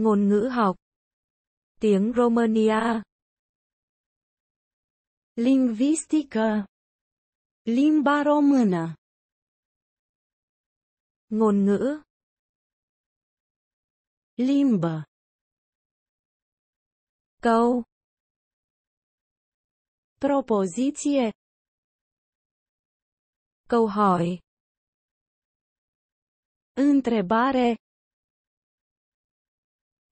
Ngôn ngữ học Tiếng Romania Lingvistică Limba română Ngôn ngữ limba Câu Propoziție Câu hỏi Întrebare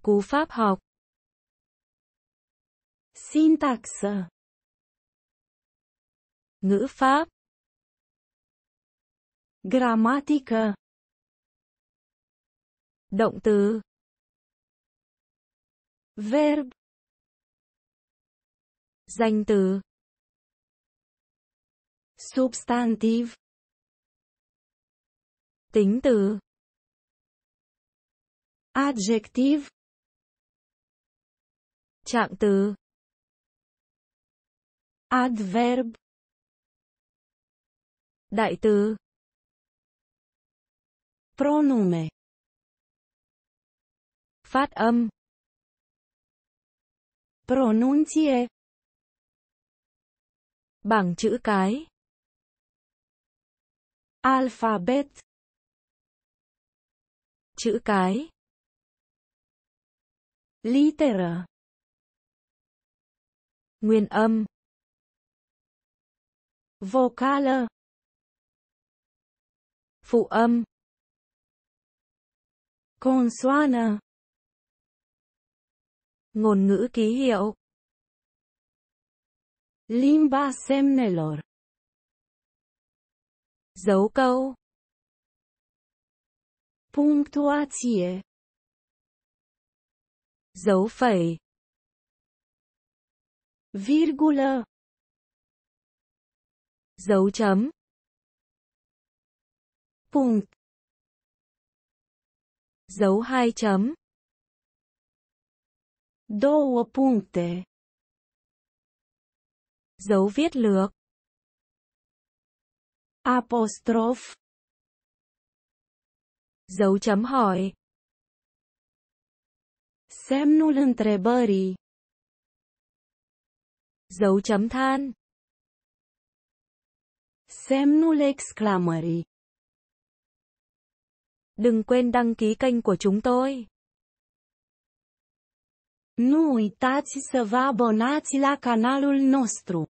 cú pháp học. Syntax Ngữ pháp Grammatica Động từ Verb Danh từ Substantive Tính từ Adjective Trạng từ Adverb Đại từ Pronume Phát âm Pronuncie Bảng chữ cái Alphabet Chữ cái Litera nguyên âm vocal, phụ âm consoana ngôn ngữ ký hiệu limba semnelor dấu câu punctuație dấu phẩy virgulă dấu chấm punct dấu hai chấm două puncte dấu viết lược apostrof dấu chấm hỏi semnul întrebării dấu chấm than. Semnul exclamării. Đừng quên đăng ký kênh của chúng tôi. Nu uitați să vă abonați la canalul nostru.